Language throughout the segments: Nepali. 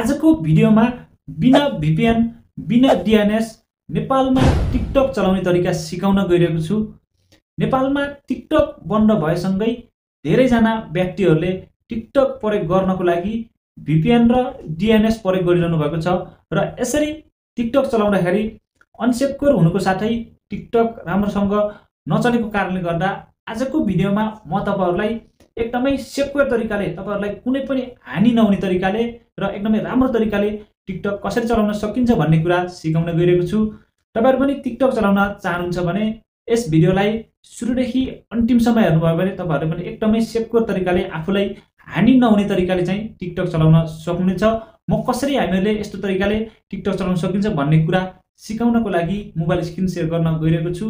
आजको भिडियोमा बिना भिपिएन बिना डिएनएस नेपालमा टिकटक चलाउने तरिका सिकाउन गइरहेको छु नेपालमा टिकटक बन्द भएसँगै धेरैजना व्यक्तिहरूले टिकटक प्रयोग गर्नको लागि भिपिएन र डिएनएस प्रयोग गरिरहनु भएको छ र यसरी टिकटक चलाउँदाखेरि अनसेक्योर हुनुको साथै टिकटक राम्रोसँग नचलेको कारणले गर्दा आजको भिडियोमा म तपाईँहरूलाई एकदमै सेक्वेयर तरिकाले तपाईँहरूलाई कुनै पनि हानि नहुने तरिकाले र एकदमै राम्रो तरिकाले टिकटक कसरी चलाउन सकिन्छ भन्ने कुरा सिकाउन गइरहेको छु तपाईँहरू पनि टिकटक चलाउन चाहनुहुन्छ भने यस भिडियोलाई सुरुदेखि अन्तिमसम्म हेर्नुभयो भने तपाईँहरूले पनि एकदमै सेक्वेयर तरिकाले आफूलाई हानि नहुने तरिकाले चाहिँ टिकटक चलाउन सक्नुहुनेछ म कसरी हामीहरूले यस्तो तरिकाले टिकटक चलाउन सकिन्छ भन्ने कुरा सिकाउनको लागि मोबाइल स्क्रिन सेयर गर्न गइरहेको छु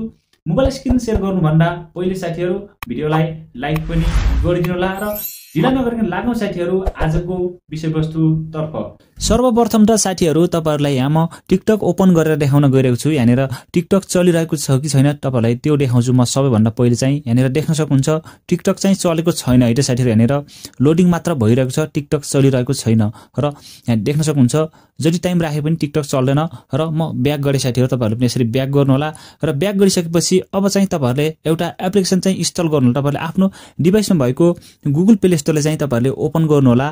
मोबाइल स्क्रिन सेयर गर्नुभन्दा पहिले साथीहरू भिडियोलाई लाइक पनि गरिदिनु होला र ढिला नगरिकन लाग्नु साथीहरू आजको विषयवस्तुतर्फ सर्वप्रथम त साथीहरू तपाईँहरूलाई यहाँ म टिकटक ओपन गरेर देखाउन गइरहेको छु यहाँनिर टिकटक चलिरहेको छ कि छैन तपाईँहरूलाई त्यो देखाउँछु म सबैभन्दा पहिले चाहिँ यहाँनिर देख्न सक्नुहुन्छ टिकटक चाहिँ चलेको छैन है त साथीहरू यहाँनिर लोडिङ मात्र भइरहेको छ टिकटक चलिरहेको छैन र यहाँ देख्न सक्नुहुन्छ जति टाइम राखे पनि टिकटक चल्दैन र म ब्याक गरेँ साथीहरू तपाईँहरूले पनि यसरी ब्याक गर्नुहोला र ब्याक गरिसकेपछि अब चाहिँ तपाईँहरूले एउटा एप्लिकेसन चाहिँ इन्स्टल गर्नु तपाईँहरूले आफ्नो डिभाइसमा भएको गुगल प्ले स्टोरलाई चाहिँ तपाईँहरूले ओपन गर्नुहोला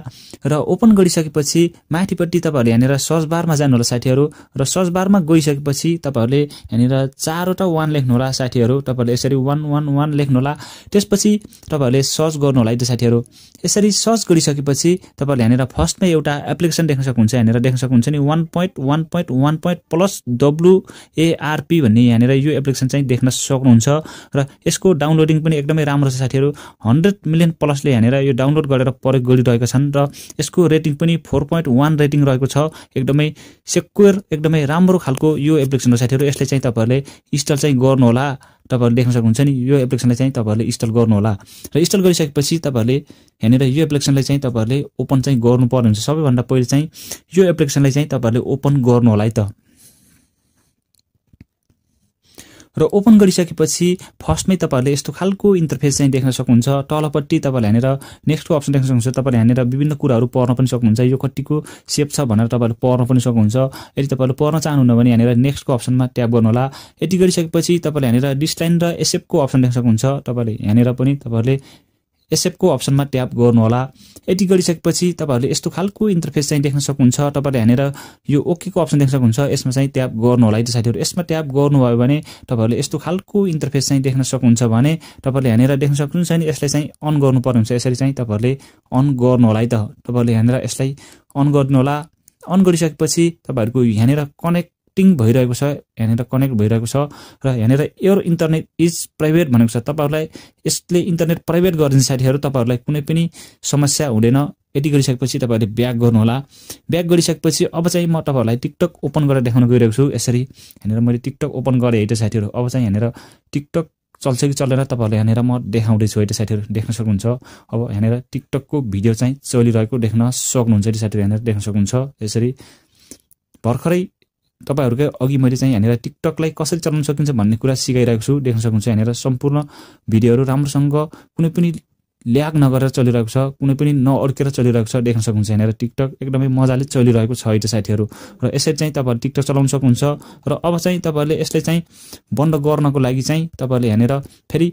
र ओपन गरिसकेपछि माथिपट्टि तपाईँहरूले यहाँनिर सर्च बारमा जानुहोला साथीहरू र सर्च बारमा गइसकेपछि तपाईँहरूले यहाँनिर चारवटा वान लेख्नुहोला साथीहरू तपाईँहरूले यसरी वान वान वान लेख्नुहोला त्यसपछि तपाईँहरूले सर्च गर्नुहोला है साथीहरू यसरी सर्च गरिसकेपछि तपाईँहरूले यहाँनिर फर्स्टमै एउटा एप्लिकेसन देख्न सक्नुहुन्छ यहाँनिर देख्न सक्नुहुन्छ नि one point one point one point plus WARP भन्ने यहाँनिर यो एप्लिकेसन चाहिँ देख्न सक्नुहुन्छ र यसको डाउनलोडिङ पनि एकदमै राम्रो छ साथीहरू हन्ड्रेड मिलियन प्लसले यहाँनिर यो डाउनलोड गरेर प्रयोग गरिरहेका छन् र यसको रेटिङ पनि फोर पोइन्ट वान रेटिङ रहेको छ एकदमै सेक्योर एकदमै राम्रो खालको यो एप्लिकेसन हो साथीहरू यसले चाहिँ तपाईँहरूले इन्स्टल चाहिँ गर्नुहोला तपाईँहरूले देख्न सक्नुहुन्छ नि यो एप्लिकेसनलाई चाहिँ तपाईँहरूले इन्स्टल गर्नुहोला र इन्स्टल गरिसकेपछि तपाईँहरूले यहाँनिर यो एप्लिकेसनलाई चाहिँ तपाईँहरूले ओपन चाहिँ गर्नुपर्ने हुन्छ सबैभन्दा पहिले चाहिँ यो एप्लिकेसनलाई चाहिँ तपाईँहरूले ओपन गर्नुहोला है त र ओपन गरिसकेपछि फर्स्टमै तपाईँहरूले यस्तो खालको इन्टरफेस चाहिँ देख्न सक्नुहुन्छ तलपट्टि तपाईँले हानेर नेक्स्टको अप्सन देख्न सक्नुहुन्छ तपाईँले हानेर विभिन्न कुराहरू पढ्न पनि सक्नुहुन्छ यो कतिको सेप छ भनेर तपाईँहरूले पढ्न पनि सक्नुहुन्छ यदि तपाईँहरूले पढ्न चाहनुहुन्न भने यहाँनिर नेक्स्टको अप्सनमा ट्याप गर्नुहोला यति गरिसकेपछि तपाईँले यहाँनिर डिस्लाइन र एसएपको अप्सन देख्न सक्नुहुन्छ तपाईँले यहाँनिर पनि तपाईँहरूले एसएफको अप्सनमा ट्याप गर्नुहोला यति गरिसकेपछि तपाईँहरूले यस्तो खालको इन्टरफेस चाहिँ देख्न सक्नुहुन्छ तपाईँले हानेर यो ओकेको अप्सन देख्न सक्नुहुन्छ यसमा चाहिँ ट्याप गर्नु होला है साथीहरू यसमा ट्याप गर्नुभयो भने तपाईँहरूले यस्तो खालको इन्टरफेस चाहिँ देख्न सक्नुहुन्छ भने तपाईँले हानेर देख्न सक्नुहुन्छ नि यसलाई चाहिँ अन गर्नुपर्ने हुन्छ यसरी चाहिँ तपाईँहरूले अन गर्नुहोला है त तपाईँहरूले हानेर यसलाई अन गर्नुहोला अन गरिसकेपछि तपाईँहरूको यहाँनिर कनेक्ट कनेक्टिङ भइरहेको छ यहाँनिर कनेक्ट भइरहेको छ र यहाँनिर एयर इन्टरनेट इज प्राइभेट भनेको छ तपाईँहरूलाई यसले इन्टरनेट प्राइभेट गरिदिने साथीहरू तपाईँहरूलाई कुनै पनि समस्या हुँदैन यति गरिसकेपछि तपाईँहरूले ब्याक गर्नुहोला ब्याक गरिसकेपछि अब चाहिँ म तपाईँहरूलाई टिकटक ओपन गरेर देखाउन गइरहेको छु यसरी यहाँनिर मैले टिकटक ओपन गरेँ है त साथीहरू अब चाहिँ यहाँनिर टिकटक चल्छ कि चलेर तपाईँहरूले यहाँनिर म देखाउँदैछु है त साथीहरू देख्न सक्नुहुन्छ अब यहाँनिर टिकटकको भिडियो चाहिँ चलिरहेको देख्न सक्नुहुन्छ है साथीहरू यहाँनिर देख्न सक्नुहुन्छ यसरी भर्खरै तपाईँहरूकै अघि मैले चाहिँ यहाँनिर टिकटकलाई कसरी चलाउन सकिन्छ भन्ने कुरा सिकाइरहेको छु देख्न सक्नुहुन्छ यहाँनिर सम्पूर्ण भिडियोहरू राम्रोसँग कुनै पनि ल्याग नगरेर चलिरहेको छ कुनै पनि नअड्केर चलिरहेको छ देख्न सक्नुहुन्छ यहाँनिर टिकटक एकदमै मजाले चलिरहेको छ अहिले साथीहरू र यसरी चाहिँ तपाईँहरू टिकटक चलाउन सक्नुहुन्छ र अब चाहिँ तपाईँहरूले यसलाई चाहिँ बन्द गर्नको लागि चाहिँ तपाईँहरूले यहाँनिर फेरि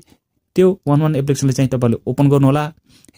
त्यो वान वान एप्लिकेसनलाई चाहिँ तपाईँहरूले ओपन गर्नुहोला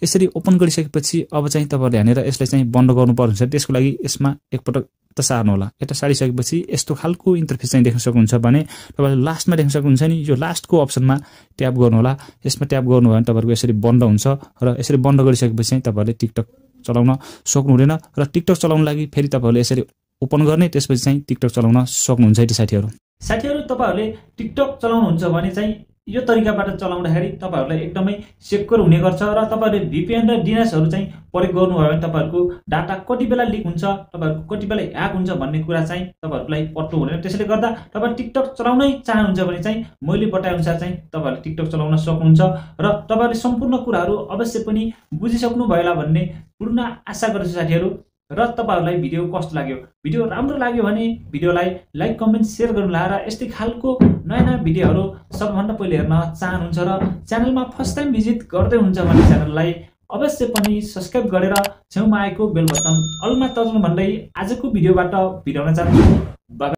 यसरी ओपन गरिसकेपछि अब चाहिँ तपाईँहरूले हानेर यसलाई चाहिँ बन्द गर्नुपर्ने हुन्छ त्यसको लागि यसमा एकपटक त सार्नुहोला यता सारिसकेपछि यस्तो खालको इन्टरफेस चाहिँ देख्न सक्नुहुन्छ भने तपाईँले लास्टमा देख्न सक्नुहुन्छ नि यो लास्टको अप्सनमा ट्याप गर्नुहोला यसमा ट्याप गर्नुभयो भने तपाईँहरूको यसरी बन्द हुन्छ र यसरी बन्द गरिसकेपछि चाहिँ तपाईँहरूले टिकटक चलाउन सक्नु र टिकटक चलाउनु लागि फेरि तपाईँहरूले यसरी ओपन गर्ने त्यसपछि चाहिँ टिकटक चलाउन सक्नुहुन्छ साथीहरू साथीहरू तपाईँहरूले टिकटक चलाउनुहुन्छ भने चाहिँ यो तरिकाबाट चलाउँदाखेरि तपाईँहरूलाई एकदमै सेक्योर हुने गर्छ र तपाईँहरूले भिपिएन र डिएनएसहरू चाहिँ प्रयोग गर्नुभयो भने तपाईँहरूको डाटा कति बेला लिक हुन्छ तपाईँहरूको कति बेला ह्याक हुन्छ भन्ने कुरा चाहिँ तपाईँहरूलाई पट्टो हुँदैन त्यसैले गर्दा तपाईँ टिकटक चलाउनै चाहनुहुन्छ भने चाहिँ मैले बताएअनुसार चाहिँ तपाईँहरूले टिकटक चलाउन सक्नुहुन्छ र तपाईँहरूले सम्पूर्ण कुराहरू अवश्य पनि बुझिसक्नुभयो होला भन्ने पूर्ण आशा गर्छु साथीहरू र तपाईँहरूलाई भिडियो कस्तो लाग्यो भिडियो राम्रो लाग्यो भने भिडियोलाई लाइक कमेन्ट सेयर गर्नुहोला र यस्तै खालको नयाँ नयाँ भिडियोहरू सबभन्दा पहिले हेर्न चाहनुहुन्छ र च्यानलमा फर्स्ट टाइम भिजिट गर्दै हुन्छ भने च्यानललाई अवश्य पनि सब्सक्राइब गरेर छेउमा आएको बेल बटन अलमा तर्नु भन्दै आजको भिडियोबाट भिडाउन चाहन्छु